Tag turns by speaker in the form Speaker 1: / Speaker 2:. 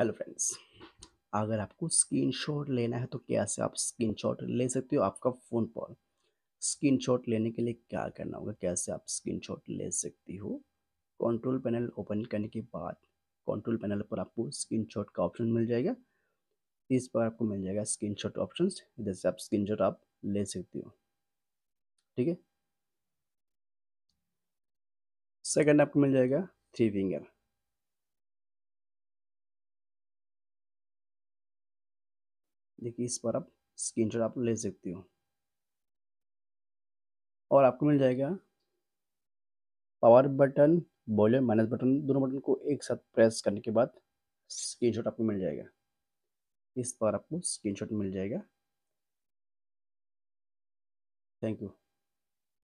Speaker 1: hello friends अगर आपको screenshot लेना है तो कैसे आप स्क्रीनशॉट ले सकते हो आपका फ़ोन पर स्क्रीनशॉट लेने के लिए क्या करना होगा कैसे आप स्क्रीनशॉट ले सकती हो कंट्रोल पैनल ओपन करने के बाद कंट्रोल पैनल पर आपको स्क्रीनशॉट का ऑप्शन मिल जाएगा इस पर आपको मिल जाएगा स्क्रीनशॉट ऑप्शंस इधर से आप
Speaker 2: स्क्रीनशॉट आप ले सकते हो ठीक है
Speaker 3: सेकेंड आपको मिल जाएगा थ्री फिंगर देखिए इस पर आप स्क्रीनशॉट आप ले सकते हो
Speaker 4: और आपको मिल जाएगा
Speaker 1: power button volume minus button दोनों बटन को एक साथ प्रेस करने के बाद
Speaker 3: स्क्रीनशॉट आपको मिल जाएगा इस पर आपको स्क्रीनशॉट मिल जाएगा थैंक यू